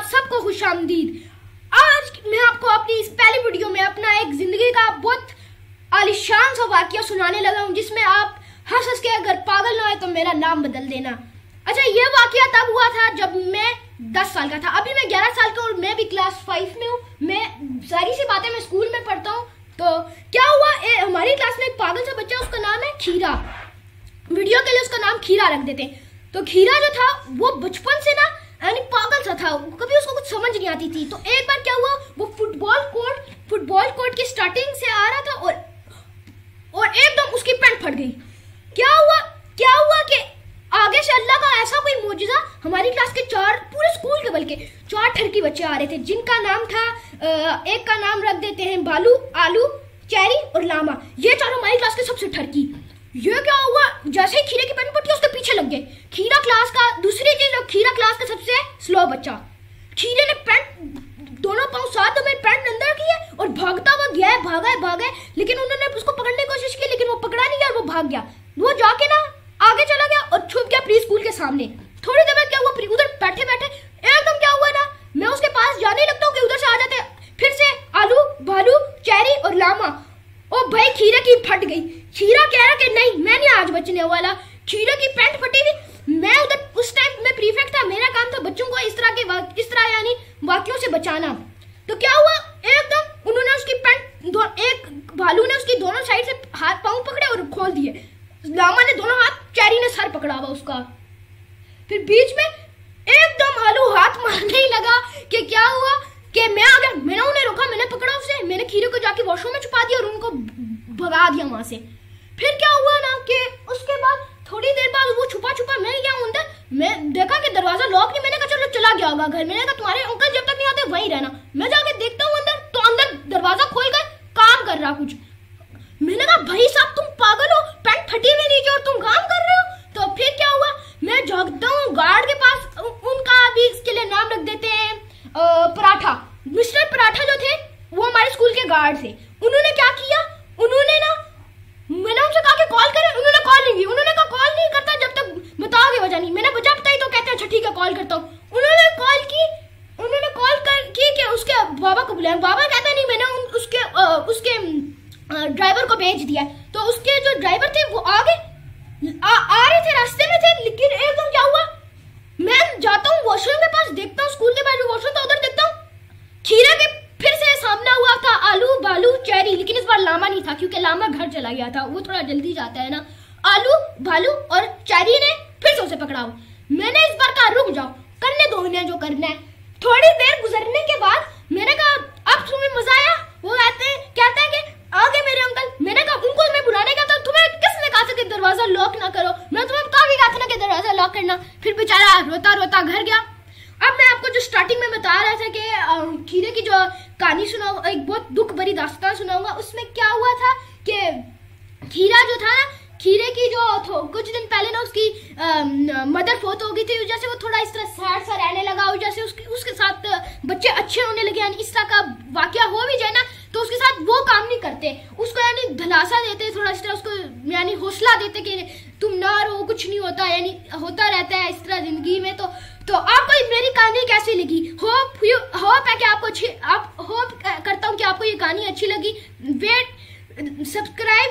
आप सबको खुश आमदीद आज मैं आपको अपनी इस पहली वीडियो में अपना एक जिंदगी का बहुत आलिशान सा वाक्य सुनाने लगा हूँ जिसमें आप हंस हंस के अगर पागल ना हो तो मेरा नाम बदल देना अच्छा ये वाक्य तब हुआ था जब मैं दस साल का था अभी मैं ग्यारह साल का और मैं भी क्लास फाइव में हूँ मैं सारी सी बातें मैं स्कूल में पढ़ता हूँ तो क्या हुआ ए, हमारी क्लास में एक पागल सा बच्चा उसका नाम है खीरा वीडियो के लिए उसका नाम खीरा रख देते हैं तो खीरा जो था वो बचपन से ना यानी पागल सा था कभी उसको कुछ समझ नहीं आती थी तो एक बार क्या हुआ वो फुटबॉल कोर्ट फुटबॉल कोर्ट की स्टार्टिंग से आ रहा था और और एकदम उसकी पैंट फट गई क्या हुआ क्या हुआ कि आगे से अल्लाह का ऐसा कोई मौजूदा हमारी क्लास के चार पूरे स्कूल के बल्कि चार ठरकी बच्चे आ रहे थे जिनका नाम था एक का नाम रख देते हैं बालू आलू चैरी और लामा ये चार हमारी क्लास के सबसे ठरकी ये क्या हुआ जैसे ही बच्चा खीरे ने पैंट दोनों पाँव साथ में पैंट अंदर किया और भागता हुआ गया है भागा है भागा है लेकिन उन्होंने उसको पकड़ने की कोशिश की लेकिन वो पकड़ा नहीं गया वो भाग गया वो जाके ना आगे चला गया और छुप गया प्री स्कूल के सामने थोड़ी देर बाद क्या हुआ उधर बैठे बैठे एकदम क्या हुआ ना मैं उसके पास जाने लगता हूँ कि उधर से आ जाते फिर से आलू भालू चेरी और लामा ओ भाई खीरा की फट गई खीरा कह रहा कि नहीं मैं नहीं आज बचने वाला खीरा की पैंट वाक्यों से बचाना तो क्या हुआ एकदम उन्होंने उसकी पैंट एक भालू ने उसकी दोनों साइड से हाथ पाँव पकड़े और खोल दिए लामा ने दोनों हाथ चैरी ने सर पकड़ा हुआ उसका फिर बीच में एकदम भालू हाथ मारने ही लगा कि क्या हुआ कि मैं आ गया मैंने उन्हें रोका मैंने पकड़ा उसे मैंने खीरे को जाके वॉशरूम में छुपा दिया और उनको भगा दिया वहां से फिर क्या हुआ ना कि उसके बाद थोड़ी देर बाद वो छुपा छुपा मैं गया अंदर मैं देखा कि दरवाजा लॉक नहीं मैंने चला गया होगा घर में रहेगा तुम्हारे अंकल जब तक नहीं आते वही रहना मैं जाके देखता हूँ अंदर तो अंदर दरवाजा खोल कर काम कर रहा कुछ मैंने कहा भाई साहब तुम पागल हो पैंट फटी हुई नीचे और तुम काम कर रहे हो तो फिर क्या हुआ मैं जागता हूँ गार्ड के पास उनका भी इसके लिए नाम रख देते हैं पराठा मिस्टर पराठा जो थे वो हमारे स्कूल के गार्ड थे उन्होंने क्या किया उन्होंने ना मैंने उनसे कहा कि कॉल करें उन्होंने कॉल नहीं की उन्होंने कहा कॉल नहीं करता जब तक बताओगे वजह नहीं मैंने बचा बताई तो कहते हैं अच्छा ठीक है कॉल करता हूँ बुलाया बाबा कहता नहीं मैंने उसके आ, उसके ड्राइवर को भेज दिया तो उसके जो ड्राइवर थे वो आ गए आ, आ रहे थे रास्ते में थे लेकिन एकदम क्या हुआ मैं जाता हूँ वॉशरूम के पास देखता हूँ स्कूल के पास जो वॉशरूम था उधर देखता हूँ खीरा के फिर से सामना हुआ था आलू बालू चेरी लेकिन इस बार लामा नहीं था क्योंकि लामा घर चला गया था वो थोड़ा जल्दी जाता है ना आलू बालू और चेरी ने फिर से उसे पकड़ा हुआ मैंने इस बार कहा रुक जाओ करने दो इन्हें जो करना है थोड़ी देर गुजरने के बाद मैंने कहा आपको में मजा आया वो कहते हैं कहते हैं कि आगे मेरे अंकल मैंने कहा उनको मैं बुलाने का था तुम्हें किसने कहा था कि दरवाजा लॉक ना करो मैं तुम्हें कहा भी कहा था ना कि दरवाजा लॉक करना फिर बेचारा रोता रोता घर गया अब मैं आपको जो स्टार्टिंग में बता रहा था कि खीरे की जो कहानी सुना एक बहुत दुख भरी दास्तान सुनाऊंगा उसमें क्या हुआ था कि खीरा जो था ना खीरे की जो कुछ दिन पहले ना उसकी मदर फोत हो गई थी जैसे वो थोड़ा इस तरह सैड सा रहने लगा और जैसे उसके उसके साथ बच्चे अच्छे होने लगे यानी इस तरह का वाक्य हो भी जाए ना तो उसके साथ वो काम नहीं करते उसको यानी धलासा देते थोड़ा इस तरह उसको यानी हौसला देते कि तुम ना रहो कुछ नहीं होता यानी होता रहता है इस तरह जिंदगी में तो तो आपको मेरी कहानी कैसी लगी होप यू होप है कि आपको अच्छी आप होप करता हूँ कि आपको ये कहानी अच्छी लगी वेट सब्सक्राइब